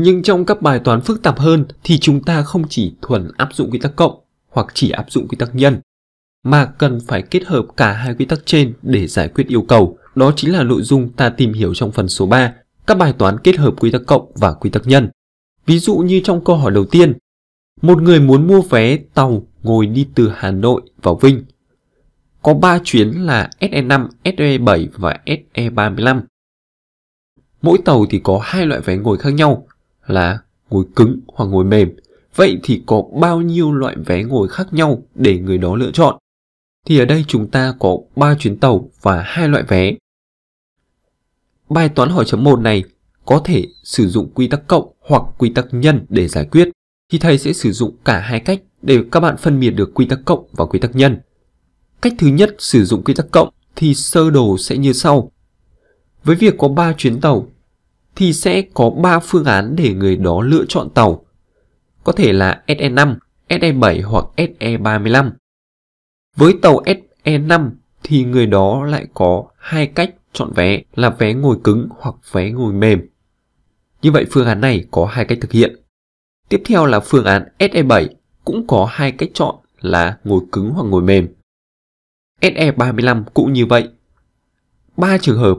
Nhưng trong các bài toán phức tạp hơn thì chúng ta không chỉ thuần áp dụng quy tắc cộng hoặc chỉ áp dụng quy tắc nhân, mà cần phải kết hợp cả hai quy tắc trên để giải quyết yêu cầu. Đó chính là nội dung ta tìm hiểu trong phần số 3, các bài toán kết hợp quy tắc cộng và quy tắc nhân. Ví dụ như trong câu hỏi đầu tiên, một người muốn mua vé tàu ngồi đi từ Hà Nội vào Vinh. Có 3 chuyến là SE5, SE7 và SE35. Mỗi tàu thì có hai loại vé ngồi khác nhau, là ngồi cứng hoặc ngồi mềm. Vậy thì có bao nhiêu loại vé ngồi khác nhau để người đó lựa chọn? Thì ở đây chúng ta có 3 chuyến tàu và hai loại vé. Bài toán hỏi chấm 1 này có thể sử dụng quy tắc cộng hoặc quy tắc nhân để giải quyết thì thầy sẽ sử dụng cả hai cách để các bạn phân biệt được quy tắc cộng và quy tắc nhân. Cách thứ nhất sử dụng quy tắc cộng thì sơ đồ sẽ như sau. Với việc có 3 chuyến tàu thì sẽ có 3 phương án để người đó lựa chọn tàu. Có thể là SE5, SE7 hoặc SE35. Với tàu SE5 thì người đó lại có hai cách chọn vé là vé ngồi cứng hoặc vé ngồi mềm. Như vậy phương án này có hai cách thực hiện. Tiếp theo là phương án SE7 cũng có hai cách chọn là ngồi cứng hoặc ngồi mềm. SE35 cũng như vậy. Ba trường hợp.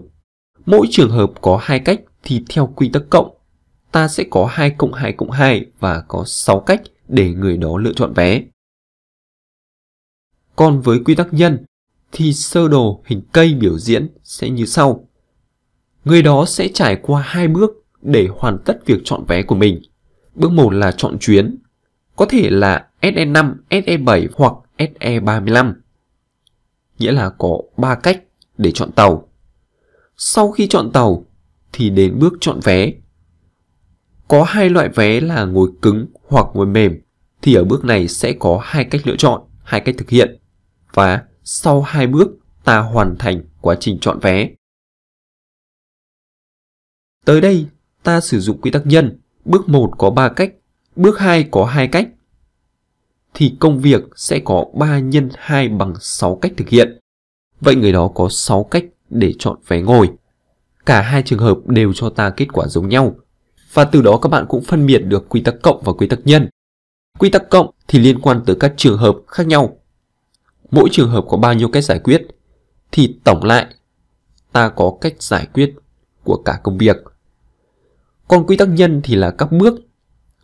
Mỗi trường hợp có hai cách thì theo quy tắc cộng, ta sẽ có 2 cộng 2 cộng 2 và có 6 cách để người đó lựa chọn vé. Còn với quy tắc nhân thì sơ đồ hình cây biểu diễn sẽ như sau. Người đó sẽ trải qua hai bước để hoàn tất việc chọn vé của mình. Bước 1 là chọn chuyến, có thể là SE5, SE7 hoặc SE35. Nghĩa là có 3 cách để chọn tàu. Sau khi chọn tàu thì đến bước chọn vé. Có hai loại vé là ngồi cứng hoặc ngồi mềm thì ở bước này sẽ có hai cách lựa chọn, hai cách thực hiện. Và sau hai bước ta hoàn thành quá trình chọn vé. Tới đây, ta sử dụng quy tắc nhân. Bước 1 có 3 cách, bước 2 có 2 cách. Thì công việc sẽ có 3 nhân 2 bằng 6 cách thực hiện. Vậy người đó có 6 cách để chọn vé ngồi. Cả hai trường hợp đều cho ta kết quả giống nhau. Và từ đó các bạn cũng phân biệt được quy tắc cộng và quy tắc nhân. Quy tắc cộng thì liên quan tới các trường hợp khác nhau. Mỗi trường hợp có bao nhiêu cách giải quyết thì tổng lại ta có cách giải quyết của cả công việc. Còn quy tắc nhân thì là các bước.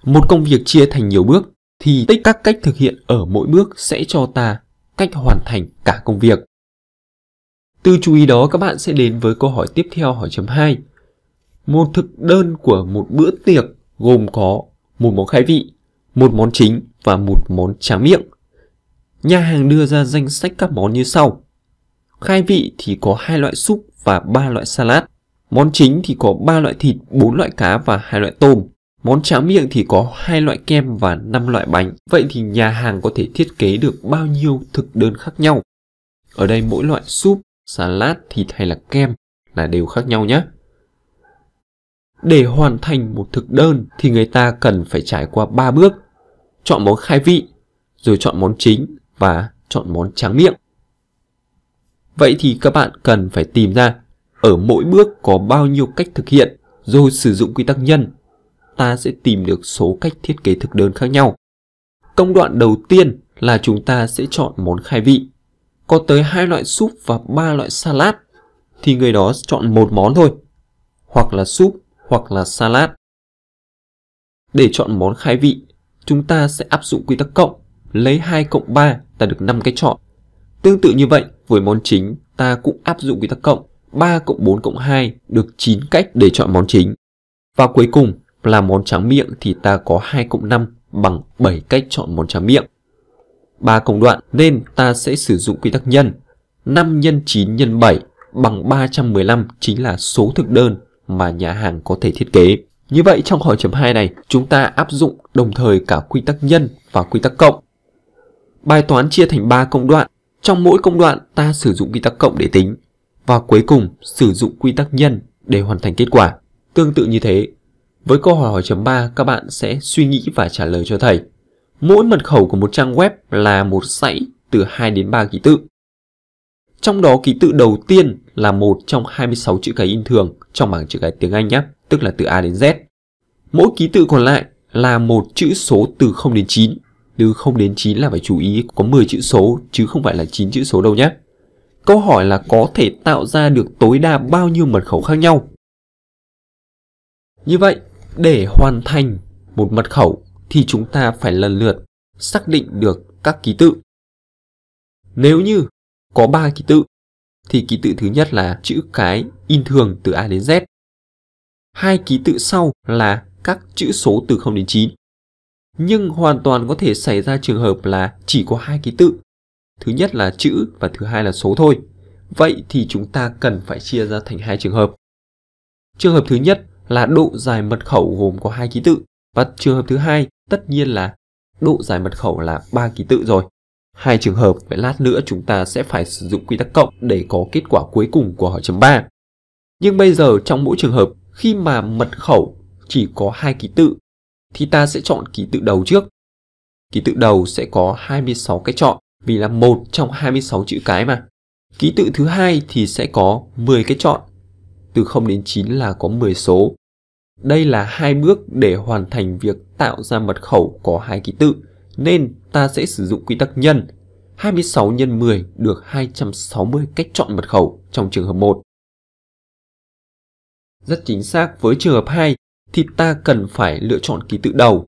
Một công việc chia thành nhiều bước thì tích các cách thực hiện ở mỗi bước sẽ cho ta cách hoàn thành cả công việc. Từ chú ý đó các bạn sẽ đến với câu hỏi tiếp theo hỏi chấm 2. Một thực đơn của một bữa tiệc gồm có một món khai vị, một món chính và một món tráng miệng. Nhà hàng đưa ra danh sách các món như sau. Khai vị thì có hai loại súp và ba loại salad. Món chính thì có ba loại thịt, bốn loại cá và hai loại tôm. Món tráng miệng thì có hai loại kem và 5 loại bánh. Vậy thì nhà hàng có thể thiết kế được bao nhiêu thực đơn khác nhau? Ở đây mỗi loại súp salad, thịt hay là kem là đều khác nhau nhé. Để hoàn thành một thực đơn thì người ta cần phải trải qua 3 bước. Chọn món khai vị, rồi chọn món chính và chọn món tráng miệng. Vậy thì các bạn cần phải tìm ra ở mỗi bước có bao nhiêu cách thực hiện rồi sử dụng quy tắc nhân. Ta sẽ tìm được số cách thiết kế thực đơn khác nhau. Công đoạn đầu tiên là chúng ta sẽ chọn món khai vị có tới hai loại súp và ba loại salad thì người đó chọn một món thôi, hoặc là súp hoặc là salad. Để chọn món khai vị, chúng ta sẽ áp dụng quy tắc cộng, lấy 2 cộng 3 ta được 5 cái chọn. Tương tự như vậy, với món chính ta cũng áp dụng quy tắc cộng, 3 cộng 4 cộng 2 được 9 cách để chọn món chính. Và cuối cùng là món tráng miệng thì ta có 2 cộng 5 bằng 7 cách chọn món tráng miệng. 3 công đoạn nên ta sẽ sử dụng quy tắc nhân. 5 x 9 x 7 bằng 315 chính là số thực đơn mà nhà hàng có thể thiết kế. Như vậy trong hỏi chấm 2 này, chúng ta áp dụng đồng thời cả quy tắc nhân và quy tắc cộng. Bài toán chia thành 3 công đoạn. Trong mỗi công đoạn ta sử dụng quy tắc cộng để tính và cuối cùng sử dụng quy tắc nhân để hoàn thành kết quả. Tương tự như thế, với câu hỏi hỏi chấm 3 các bạn sẽ suy nghĩ và trả lời cho thầy. Mỗi mật khẩu của một trang web là một dãy từ 2 đến 3 ký tự. Trong đó ký tự đầu tiên là một trong 26 chữ cái in thường trong bảng chữ cái tiếng Anh nhé, tức là từ A đến Z. Mỗi ký tự còn lại là một chữ số từ 0 đến 9. Từ 0 đến 9 là phải chú ý có 10 chữ số chứ không phải là 9 chữ số đâu nhé. Câu hỏi là có thể tạo ra được tối đa bao nhiêu mật khẩu khác nhau? Như vậy, để hoàn thành một mật khẩu thì chúng ta phải lần lượt xác định được các ký tự. Nếu như có 3 ký tự thì ký tự thứ nhất là chữ cái in thường từ A đến Z. Hai ký tự sau là các chữ số từ 0 đến 9. Nhưng hoàn toàn có thể xảy ra trường hợp là chỉ có hai ký tự. Thứ nhất là chữ và thứ hai là số thôi. Vậy thì chúng ta cần phải chia ra thành hai trường hợp. Trường hợp thứ nhất là độ dài mật khẩu gồm có hai ký tự. Và trường hợp thứ hai tất nhiên là độ dài mật khẩu là ba ký tự rồi. Hai trường hợp, vậy lát nữa chúng ta sẽ phải sử dụng quy tắc cộng để có kết quả cuối cùng của hỏi chấm 3. Nhưng bây giờ trong mỗi trường hợp, khi mà mật khẩu chỉ có hai ký tự, thì ta sẽ chọn ký tự đầu trước. Ký tự đầu sẽ có 26 cái chọn vì là một trong 26 chữ cái mà. Ký tự thứ hai thì sẽ có 10 cái chọn. Từ 0 đến 9 là có 10 số, đây là hai bước để hoàn thành việc tạo ra mật khẩu có hai ký tự, nên ta sẽ sử dụng quy tắc nhân. 26 x 10 được 260 cách chọn mật khẩu trong trường hợp 1. Rất chính xác với trường hợp 2 thì ta cần phải lựa chọn ký tự đầu,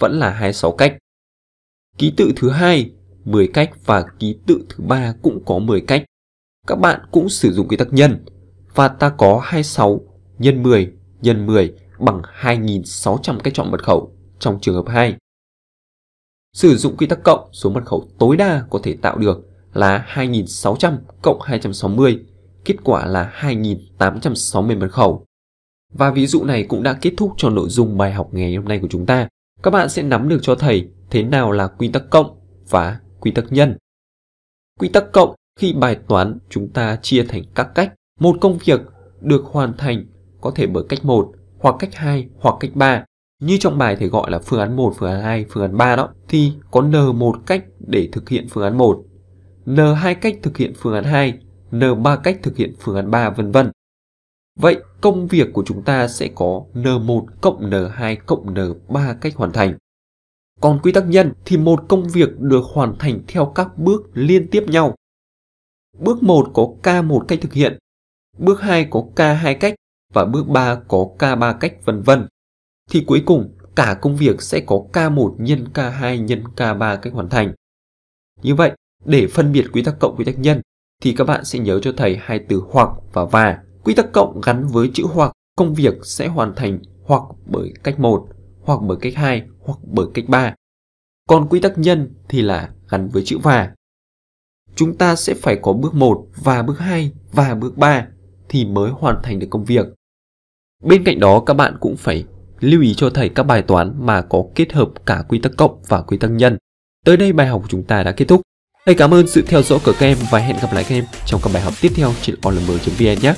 vẫn là 26 cách. Ký tự thứ hai 10 cách và ký tự thứ ba cũng có 10 cách. Các bạn cũng sử dụng quy tắc nhân và ta có 26 nhân 10 nhân 10 bằng 2.600 cách chọn mật khẩu trong trường hợp 2. Sử dụng quy tắc cộng, số mật khẩu tối đa có thể tạo được là 2.600 cộng 260, kết quả là 2.860 mật khẩu. Và ví dụ này cũng đã kết thúc cho nội dung bài học ngày hôm nay của chúng ta. Các bạn sẽ nắm được cho thầy thế nào là quy tắc cộng và quy tắc nhân. Quy tắc cộng khi bài toán chúng ta chia thành các cách. Một công việc được hoàn thành có thể bởi cách một hoặc cách 2 hoặc cách 3. Như trong bài thầy gọi là phương án 1, phương án 2, phương án 3 đó thì có N1 cách để thực hiện phương án 1, N2 cách thực hiện phương án 2, N3 cách thực hiện phương án 3 vân vân. Vậy công việc của chúng ta sẽ có N1 cộng N2 cộng N3 cách hoàn thành. Còn quy tắc nhân thì một công việc được hoàn thành theo các bước liên tiếp nhau. Bước 1 có K1 cách thực hiện, bước 2 có K2 cách và bước 3 có K3 cách vân vân. Thì cuối cùng cả công việc sẽ có K1 nhân K2 nhân K3 cách hoàn thành. Như vậy, để phân biệt quy tắc cộng quy tắc nhân thì các bạn sẽ nhớ cho thầy hai từ hoặc và và. Quy tắc cộng gắn với chữ hoặc, công việc sẽ hoàn thành hoặc bởi cách 1, hoặc bởi cách 2, hoặc bởi cách 3. Còn quy tắc nhân thì là gắn với chữ và. Chúng ta sẽ phải có bước 1 và bước 2 và bước 3 thì mới hoàn thành được công việc. Bên cạnh đó các bạn cũng phải lưu ý cho thầy các bài toán mà có kết hợp cả quy tắc cộng và quy tắc nhân. Tới đây bài học của chúng ta đã kết thúc. Thầy cảm ơn sự theo dõi của các em và hẹn gặp lại các em trong các bài học tiếp theo trên onlm.vn nhé.